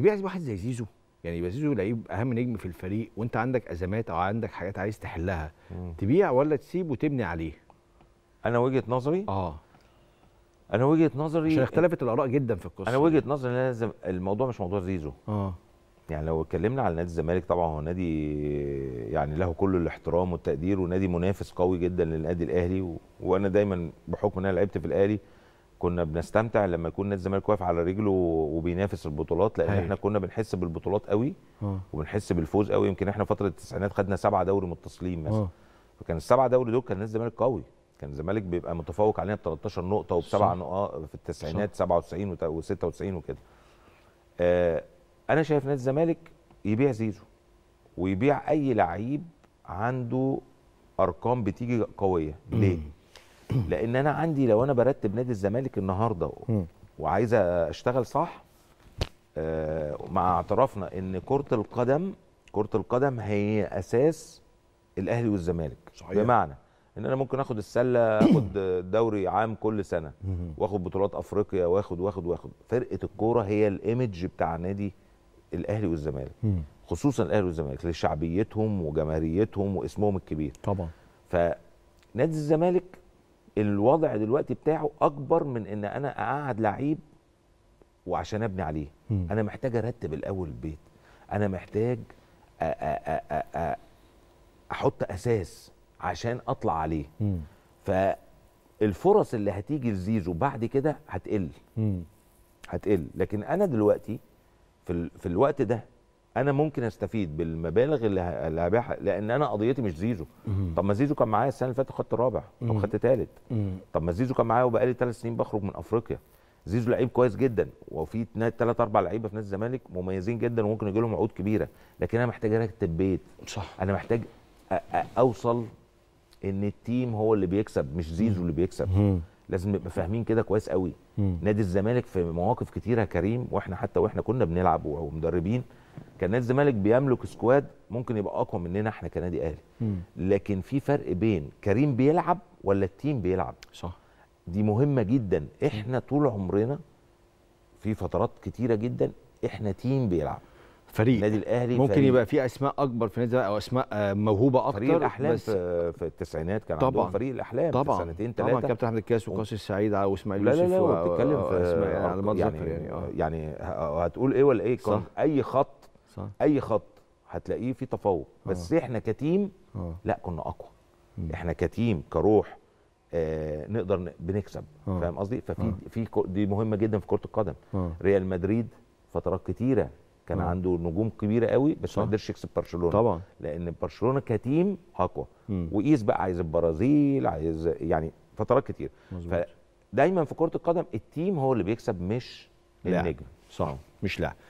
تبيع واحد زي زيزو يعني يبقى زيزو لعيب اهم نجم في الفريق وانت عندك ازمات او عندك حاجات عايز تحلها مم. تبيع ولا تسيب وتبني عليه انا وجهه نظري اه انا وجهه نظري عشان اختلفت الاراء جدا في القصه انا وجهه نظري لازم الموضوع مش موضوع زيزو اه يعني لو اتكلمنا على نادي الزمالك طبعا هو نادي يعني له كل الاحترام والتقدير ونادي منافس قوي جدا للنادي الاهلي و... وانا دايما بحكم ان انا لعبت في الاهلي كنا بنستمتع لما يكون نادي الزمالك واقف على رجله وبينافس البطولات لان هي. أيوة. احنا كنا بنحس بالبطولات قوي أوه. وبنحس بالفوز قوي يمكن احنا فتره التسعينات خدنا سبعه دوري متصلين مثلا أوه. فكان السبعه دوري دول كان نادي الزمالك قوي كان الزمالك بيبقى متفوق علينا ب 13 نقطه وبسبع نقاط في التسعينات 97 و96 وكده آه انا شايف نادي الزمالك يبيع زيزو ويبيع اي لعيب عنده ارقام بتيجي قويه ليه؟ مم. لان انا عندي لو انا برتب نادي الزمالك النهارده وعايز اشتغل صح آه، مع اعترافنا ان كره القدم كره القدم هي اساس الاهلي والزمالك صحيح. بمعنى ان انا ممكن اخد السله اخد دوري عام كل سنه واخد بطولات افريقيا واخد واخد واخد فرقه الكوره هي الايمج بتاع نادي الاهلي والزمالك خصوصا الاهلي والزمالك لشعبيتهم وجماهيريتهم واسمهم الكبير طبعا فنادي الزمالك الوضع دلوقتي بتاعه اكبر من ان انا اقعد لعيب وعشان ابني عليه م. انا محتاج ارتب الاول البيت انا محتاج احط اساس عشان اطلع عليه م. فالفرص اللي هتيجي لزيزو بعد كده هتقل م. هتقل لكن انا دلوقتي في, ال... في الوقت ده انا ممكن استفيد بالمبالغ اللي هبيعها لان انا قضيتي مش زيزو طب ما زيزو كان معايا السنه اللي فاتت خدت رابع طب خدت ثالث طب ما زيزو كان معايا وبقالي ثلاث سنين بخرج من افريقيا زيزو لعيب كويس جدا وفي ثلاث اربع لعيبه في نادي الزمالك مميزين جدا وممكن يجي لهم عقود كبيره لكن انا محتاج ارتب بيت صح انا محتاج اوصل ان التيم هو اللي بيكسب مش زيزو اللي بيكسب لازم نبقى فاهمين كده كويس قوي نادي الزمالك في مواقف كتيره كريم واحنا حتى واحنا كنا بنلعب ومدربين كان نادي الزمالك بيملك سكواد ممكن يبقى اقوى مننا احنا كنادي اهلي لكن في فرق بين كريم بيلعب ولا التيم بيلعب صح دي مهمه جدا احنا طول عمرنا في فترات كتيره جدا احنا تيم بيلعب فريق النادي الاهلي ممكن فريق. يبقى في اسماء اكبر في النادي او اسماء آه، موهوبه اكتر فريق الاحلام بس في, التسعينات كان طبعا عندهم فريق الاحلام طبعا سنتين ثلاثه طبعا كابتن احمد الكاس وقاسم السعيد واسماعيل يوسف لا لا لا بتتكلم في آه، آه، اسماء يعني, يعني, يعني يعني, يعني هتقول ايه ولا ايه صح. اي خط صح. اي خط هتلاقيه فيه تفوق آه. بس أوه. احنا كتيم أوه. لا كنا اقوى مم. احنا كتيم كروح آه نقدر بنكسب آه. فاهم قصدي ففي آه. في دي مهمه جدا في كره القدم أوه. ريال مدريد فترات كتيره كان أوه. عنده نجوم كبيره قوي بس ما قدرش يكسب برشلونه طبعا لان برشلونه كتيم اقوى وقيس بقى عايز البرازيل عايز يعني فترات كتير مزبوط. فدايما في كره القدم التيم هو اللي بيكسب مش لا. النجم صح مش لاعب